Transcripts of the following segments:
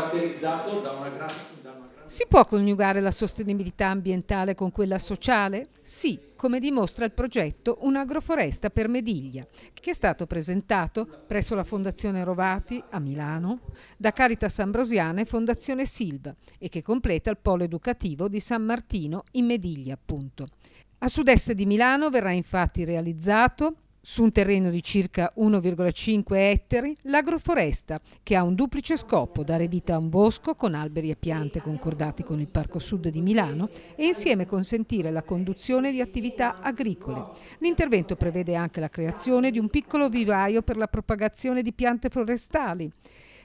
caratterizzato da una grande... Si può coniugare la sostenibilità ambientale con quella sociale? Sì, come dimostra il progetto Un'agroforesta per Mediglia, che è stato presentato presso la Fondazione Rovati a Milano da Caritas Ambrosiana e Fondazione Silva e che completa il polo educativo di San Martino in Mediglia, appunto. A sud-est di Milano verrà infatti realizzato su un terreno di circa 1,5 ettari, l'agroforesta, che ha un duplice scopo, dare vita a un bosco con alberi e piante concordati con il Parco Sud di Milano e insieme consentire la conduzione di attività agricole. L'intervento prevede anche la creazione di un piccolo vivaio per la propagazione di piante forestali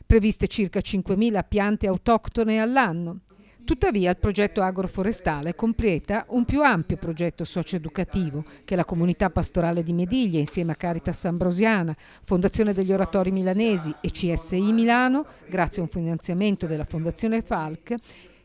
previste circa 5.000 piante autoctone all'anno. Tuttavia il progetto agroforestale completa un più ampio progetto socioeducativo che la comunità pastorale di Mediglia insieme a Caritas Ambrosiana, Fondazione degli Oratori Milanesi e CSI Milano, grazie a un finanziamento della Fondazione Falc,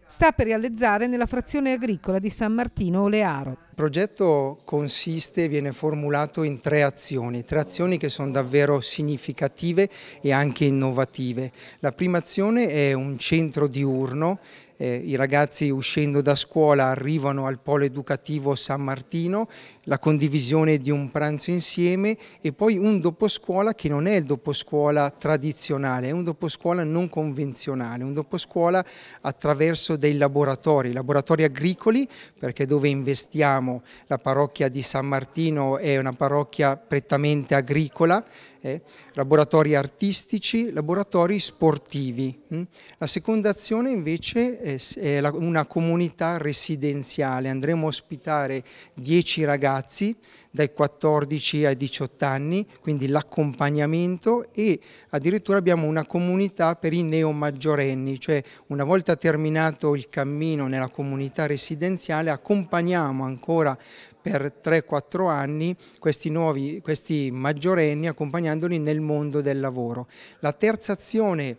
sta per realizzare nella frazione agricola di San Martino Olearo. Il progetto consiste e viene formulato in tre azioni, tre azioni che sono davvero significative e anche innovative. La prima azione è un centro diurno eh, i ragazzi uscendo da scuola arrivano al polo educativo San Martino, la condivisione di un pranzo insieme e poi un doposcuola che non è il doposcuola tradizionale, è un doposcuola non convenzionale, un doposcuola attraverso dei laboratori, laboratori agricoli perché dove investiamo la parrocchia di San Martino è una parrocchia prettamente agricola, eh? laboratori artistici, laboratori sportivi. Hm? La seconda azione invece è, una comunità residenziale, andremo a ospitare 10 ragazzi dai 14 ai 18 anni, quindi l'accompagnamento e addirittura abbiamo una comunità per i neomaggiorenni, cioè una volta terminato il cammino nella comunità residenziale accompagniamo ancora per 3-4 anni questi, nuovi, questi maggiorenni accompagnandoli nel mondo del lavoro. La terza azione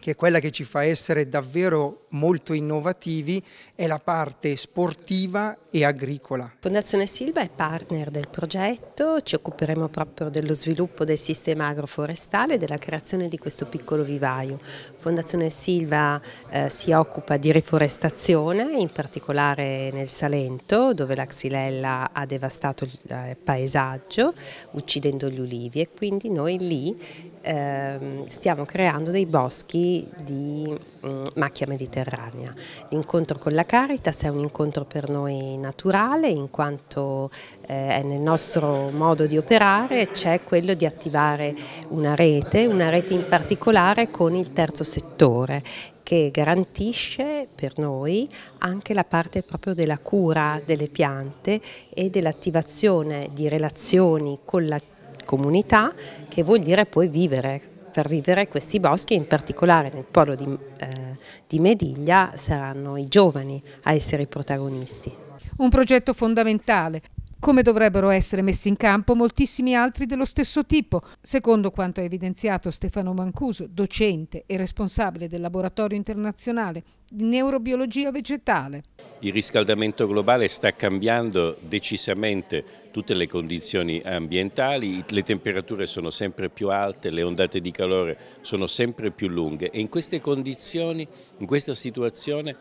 che è quella che ci fa essere davvero molto innovativi, è la parte sportiva e agricola. Fondazione Silva è partner del progetto, ci occuperemo proprio dello sviluppo del sistema agroforestale e della creazione di questo piccolo vivaio. Fondazione Silva eh, si occupa di riforestazione, in particolare nel Salento, dove la xylella ha devastato eh, il paesaggio, uccidendo gli ulivi e quindi noi lì ehm, stiamo creando dei boschi di mh, mm, macchia mediterranea. L'incontro con la Caritas è un incontro per noi naturale in quanto eh, nel nostro modo di operare c'è quello di attivare una rete, una rete in particolare con il terzo settore che garantisce per noi anche la parte proprio della cura delle piante e dell'attivazione di relazioni con collaterali comunità, che vuol dire poi vivere, far vivere questi boschi, in particolare nel polo di, eh, di Mediglia saranno i giovani a essere i protagonisti. Un progetto fondamentale come dovrebbero essere messi in campo moltissimi altri dello stesso tipo, secondo quanto ha evidenziato Stefano Mancuso, docente e responsabile del laboratorio internazionale di neurobiologia vegetale. Il riscaldamento globale sta cambiando decisamente tutte le condizioni ambientali, le temperature sono sempre più alte, le ondate di calore sono sempre più lunghe e in queste condizioni, in questa situazione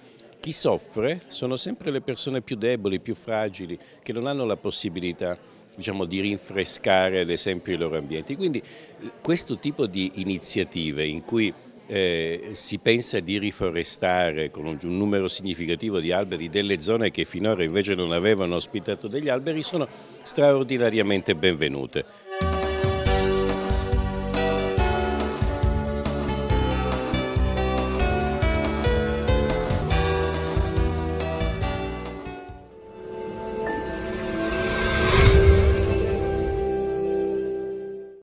chi soffre sono sempre le persone più deboli, più fragili, che non hanno la possibilità diciamo, di rinfrescare ad esempio i loro ambienti. Quindi questo tipo di iniziative in cui eh, si pensa di riforestare con un, un, numero significativo di alberi delle zone che finora invece non avevano ospitato degli alberi sono straordinariamente benvenute.